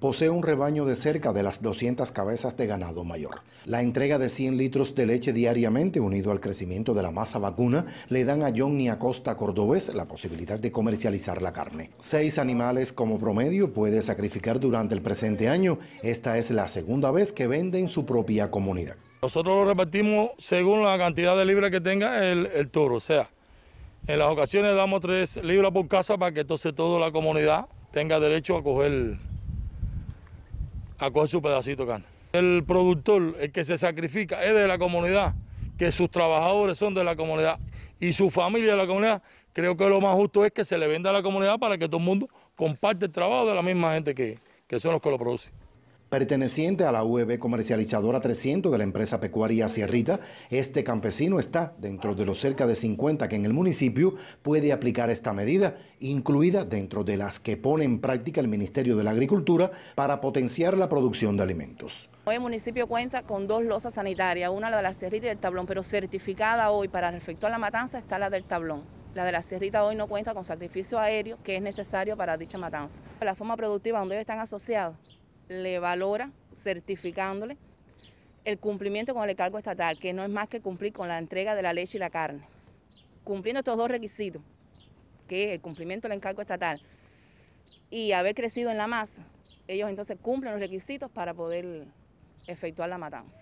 posee un rebaño de cerca de las 200 cabezas de ganado mayor. La entrega de 100 litros de leche diariamente, unido al crecimiento de la masa vacuna, le dan a Johnny Acosta Cordobés la posibilidad de comercializar la carne. Seis animales como promedio puede sacrificar durante el presente año. Esta es la segunda vez que vende en su propia comunidad. Nosotros lo repartimos según la cantidad de libras que tenga el, el toro, o sea, en las ocasiones damos tres libras por casa para que entonces toda la comunidad tenga derecho a coger a coger su pedacito de carne. El productor, el que se sacrifica, es de la comunidad, que sus trabajadores son de la comunidad y su familia de la comunidad. Creo que lo más justo es que se le venda a la comunidad para que todo el mundo comparte el trabajo de la misma gente que, que son los que lo producen. Perteneciente a la UEB comercializadora 300 de la empresa pecuaria Sierrita, este campesino está dentro de los cerca de 50 que en el municipio puede aplicar esta medida, incluida dentro de las que pone en práctica el Ministerio de la Agricultura para potenciar la producción de alimentos. Hoy el municipio cuenta con dos losas sanitarias, una la de la Sierrita y el Tablón, pero certificada hoy para respecto a la matanza está la del Tablón. La de la Sierrita hoy no cuenta con sacrificio aéreo que es necesario para dicha matanza. La forma productiva donde ellos están asociados le valora certificándole el cumplimiento con el encargo estatal, que no es más que cumplir con la entrega de la leche y la carne. Cumpliendo estos dos requisitos, que es el cumplimiento del encargo estatal y haber crecido en la masa, ellos entonces cumplen los requisitos para poder efectuar la matanza.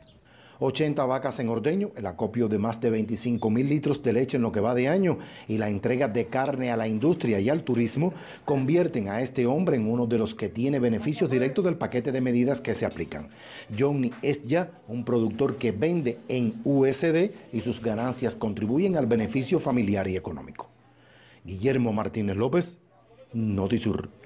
80 vacas en ordeño, el acopio de más de 25 mil litros de leche en lo que va de año y la entrega de carne a la industria y al turismo convierten a este hombre en uno de los que tiene beneficios directos del paquete de medidas que se aplican. Johnny es ya un productor que vende en USD y sus ganancias contribuyen al beneficio familiar y económico. Guillermo Martínez López, Notisur.